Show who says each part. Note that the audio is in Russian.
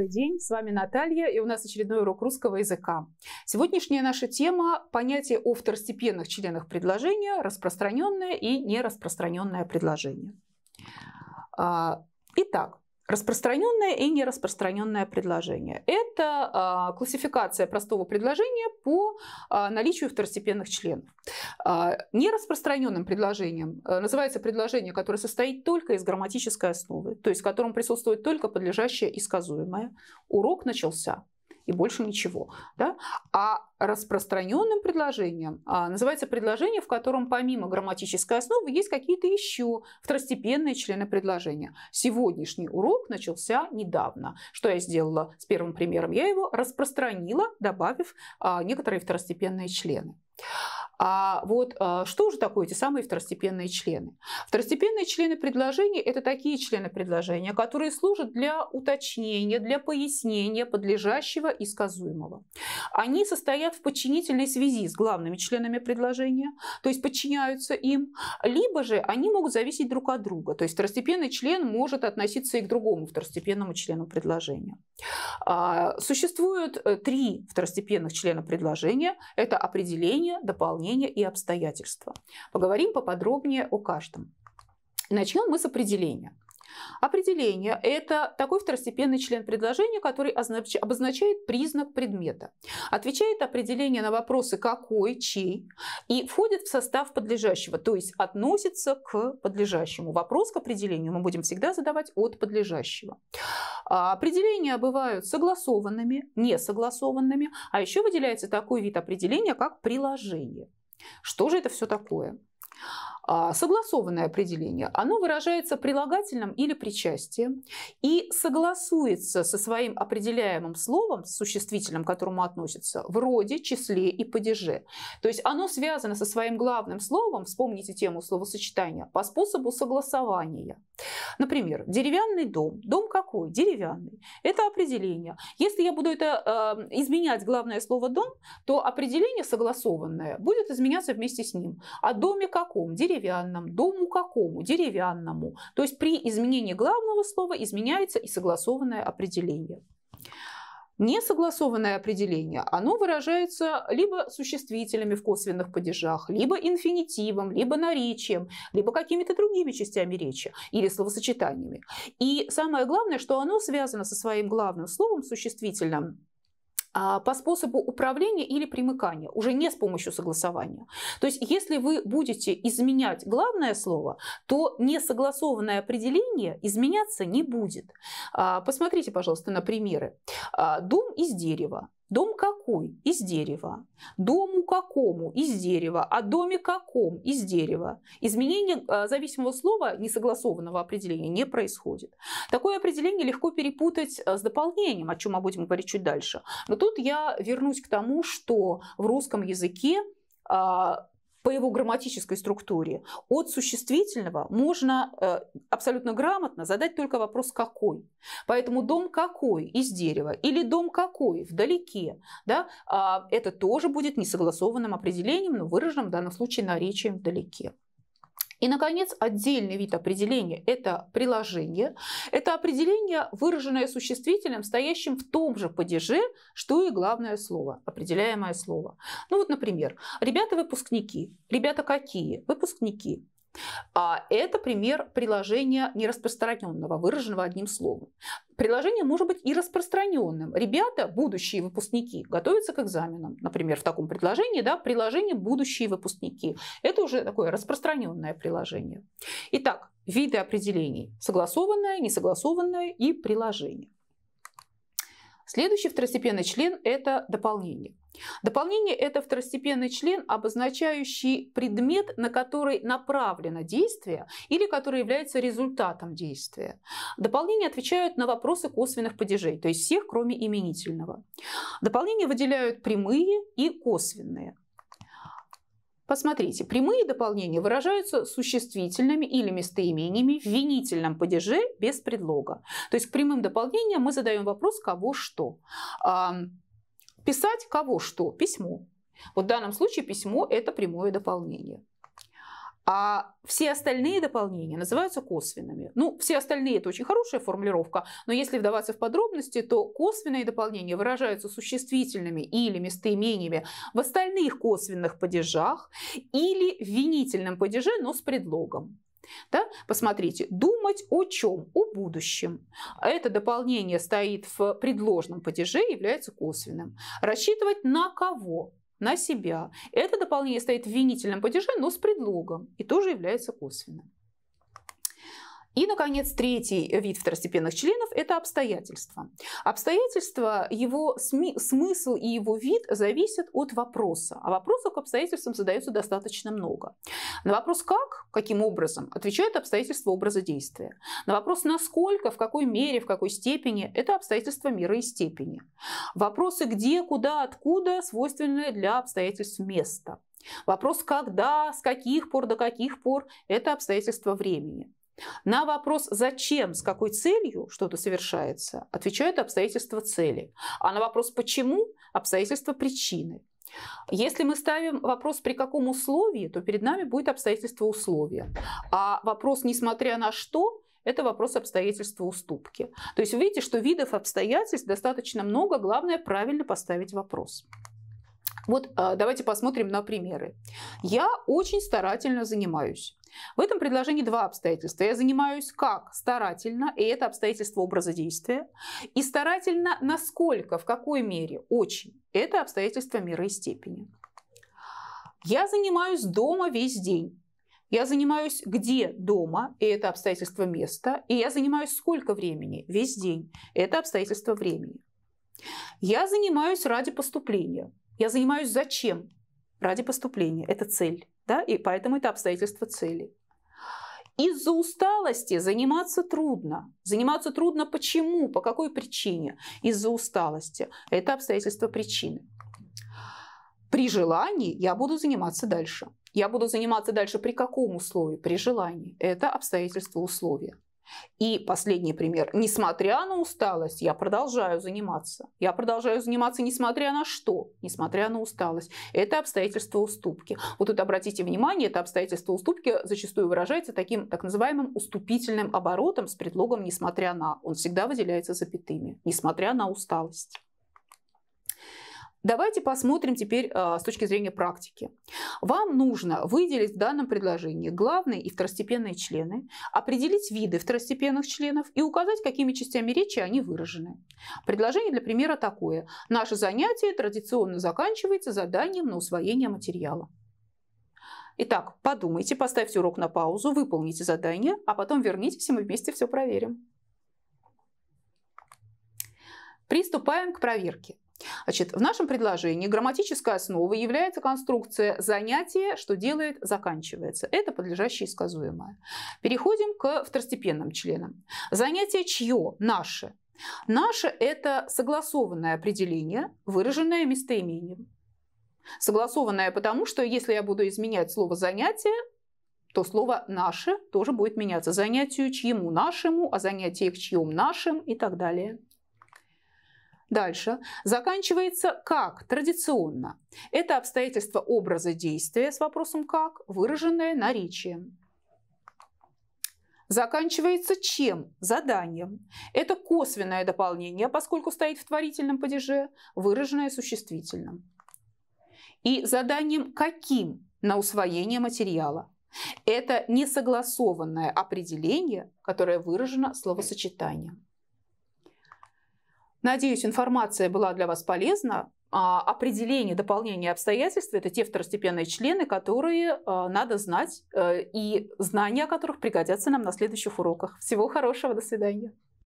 Speaker 1: добрый день. С вами Наталья, и у нас очередной урок русского языка. Сегодняшняя наша тема – понятие о второстепенных членах предложения, распространенное и нераспространенное предложение. А, итак, Распространенное и нераспространенное предложение. Это а, классификация простого предложения по а, наличию второстепенных членов. А, Нераспространенным предложением э, называется предложение, которое состоит только из грамматической основы, то есть в котором присутствует только подлежащее и сказуемое. Урок начался и больше ничего. Да? А распространенным предложением а, называется предложение, в котором помимо грамматической основы есть какие-то еще второстепенные члены предложения. Сегодняшний урок начался недавно. Что я сделала с первым примером? Я его распространила, добавив а, некоторые второстепенные члены. А вот а, что же такое эти самые второстепенные члены? Второстепенные члены предложения – это такие члены предложения, которые служат для уточнения, для пояснения подлежащего и сказуемого. Они состоят в подчинительной связи с главными членами предложения, то есть подчиняются им, либо же они могут зависеть друг от друга, то есть второстепенный член может относиться и к другому второстепенному члену предложения. А, существуют э, три второстепенных члена предложения – это определение, дополнение, мнения и обстоятельства. Поговорим поподробнее о каждом. Начнем мы с определения. Определение – это такой второстепенный член предложения, который обозначает признак предмета. Отвечает определение на вопросы «какой», «чей» и входит в состав подлежащего, то есть относится к подлежащему. Вопрос к определению мы будем всегда задавать от подлежащего. А, определения бывают согласованными, несогласованными, а еще выделяется такой вид определения, как приложение. Что же это все такое? А, согласованное определение, оно выражается прилагательным или причастием и согласуется со своим определяемым словом, с существительным, к которому относится, в роде, числе и падеже. То есть оно связано со своим главным словом, вспомните тему словосочетания, по способу согласования. Например, деревянный дом. Дом какой? Деревянный. Это определение. Если я буду это э, изменять главное слово дом, то определение согласованное будет изменяться вместе с ним. О доме каком? Деревянный деревянном, дому какому? Деревянному. То есть при изменении главного слова изменяется и согласованное определение. Несогласованное определение, оно выражается либо существителями в косвенных падежах, либо инфинитивом, либо наречием, либо какими-то другими частями речи или словосочетаниями. И самое главное, что оно связано со своим главным словом, существительным, а, по способу управления или примыкания, уже не с помощью согласования. То есть если вы будете изменять главное слово, то несогласованное определение изменяться не будет. А, посмотрите, пожалуйста, на примеры. А, Дом из дерева. Дом какой? Из дерева. Дому какому? Из дерева. а доме каком? Из дерева. Изменение э, зависимого слова, несогласованного определения, не происходит. Такое определение легко перепутать э, с дополнением, о чем мы будем говорить чуть дальше. Но тут я вернусь к тому, что в русском языке а, по его грамматической структуре. От существительного можно э, абсолютно грамотно задать только вопрос «какой?». Поэтому дом какой из дерева или дом какой вдалеке, да, а, это тоже будет несогласованным определением, но выраженным в данном случае наречием вдалеке. И, наконец, отдельный вид определения – это приложение. Это определение, выраженное существительным, стоящим в том же падеже, что и главное слово, определяемое слово. Ну вот, например, ребята-выпускники. Ребята какие? Выпускники. А это пример приложения нераспространенного, выраженного одним словом. Приложение может быть и распространенным. Ребята, будущие выпускники, готовятся к экзаменам. Например, в таком предложении, да, приложение «будущие выпускники». Это уже такое распространенное приложение. Итак, виды определений. Согласованное, несогласованное и приложение. Следующий второстепенный член – это дополнение. Дополнение – это второстепенный член, обозначающий предмет, на который направлено действие или который является результатом действия. Дополнения отвечают на вопросы косвенных падежей, то есть всех, кроме именительного. Дополнения выделяют прямые и косвенные. Посмотрите, прямые дополнения выражаются существительными или местоимениями в винительном падеже без предлога. То есть к прямым дополнениям мы задаем вопрос «кого что?». Писать «кого что?» – письмо. Вот в данном случае письмо – это прямое дополнение. А все остальные дополнения называются косвенными. Ну, все остальные это очень хорошая формулировка, но если вдаваться в подробности, то косвенные дополнения выражаются существительными или местоимениями в остальных косвенных падежах или в винительном падеже, но с предлогом. Да? Посмотрите, думать о чем? О будущем. Это дополнение стоит в предложном падеже является косвенным. Рассчитывать на кого? на себя. Это дополнение стоит в винительном падеже, но с предлогом и тоже является косвенным. И, наконец, третий вид второстепенных членов – это обстоятельства. Обстоятельства, его смысл и его вид зависят от вопроса. А вопросов к обстоятельствам задается достаточно много. На вопрос «как?», каким образом, отвечает обстоятельства образа действия. На вопрос «насколько?», в какой мере, в какой степени – это обстоятельства мира и степени. Вопросы «где?», «куда?», «откуда?» свойственны для обстоятельств места. Вопрос «когда?», «с каких пор?», «до каких пор?» – это обстоятельства времени. На вопрос, зачем, с какой целью что-то совершается, отвечают обстоятельства цели. А на вопрос, почему, обстоятельства причины. Если мы ставим вопрос, при каком условии, то перед нами будет обстоятельство условия. А вопрос, несмотря на что, это вопрос обстоятельства уступки. То есть видите, что видов обстоятельств достаточно много, главное правильно поставить вопрос. Вот а, давайте посмотрим на примеры. Я очень старательно занимаюсь. В этом предложении два обстоятельства. Я занимаюсь как старательно, и это обстоятельство образа действия, и старательно насколько, в какой мере, очень. Это обстоятельство меры и степени. Я занимаюсь дома весь день. Я занимаюсь где дома, и это обстоятельство места. И я занимаюсь сколько времени? Весь день. Это обстоятельство времени. Я занимаюсь ради поступления. Я занимаюсь зачем? Ради поступления. Это цель. Да? И поэтому это обстоятельство цели. Из-за усталости заниматься трудно. Заниматься трудно почему? По какой причине? Из-за усталости. Это обстоятельство причины. При желании я буду заниматься дальше. Я буду заниматься дальше при каком условии? При желании. Это обстоятельство условия. И последний пример. Несмотря на усталость, я продолжаю заниматься. Я продолжаю заниматься, несмотря на что? Несмотря на усталость. Это обстоятельство уступки. Вот тут обратите внимание, это обстоятельство уступки зачастую выражается таким так называемым уступительным оборотом с предлогом «несмотря на». Он всегда выделяется запятыми. Несмотря на усталость. Давайте посмотрим теперь а, с точки зрения практики. Вам нужно выделить в данном предложении главные и второстепенные члены, определить виды второстепенных членов и указать, какими частями речи они выражены. Предложение для примера такое. Наше занятие традиционно заканчивается заданием на усвоение материала. Итак, подумайте, поставьте урок на паузу, выполните задание, а потом вернитесь, и мы вместе все проверим. Приступаем к проверке. Значит, в нашем предложении грамматической основой является конструкция занятие, что делает, заканчивается. Это подлежащее и сказуемое. Переходим к второстепенным членам. Занятие чье? Наше. Наше – это согласованное определение, выраженное местоимением. Согласованное потому, что если я буду изменять слово «занятие», то слово «наше» тоже будет меняться. Занятию чьему нашему, а занятие к чьему, нашим и так далее. Дальше. Заканчивается «как» традиционно. Это обстоятельство образа действия с вопросом «как», выраженное наречием. Заканчивается «чем» – заданием. Это косвенное дополнение, поскольку стоит в творительном падеже, выраженное существительным. И заданием «каким» на усвоение материала. Это несогласованное определение, которое выражено словосочетанием. Надеюсь, информация была для вас полезна. А, определение, дополнение обстоятельств – это те второстепенные члены, которые а, надо знать, э, и знания о которых пригодятся нам на следующих уроках. Всего хорошего, до свидания.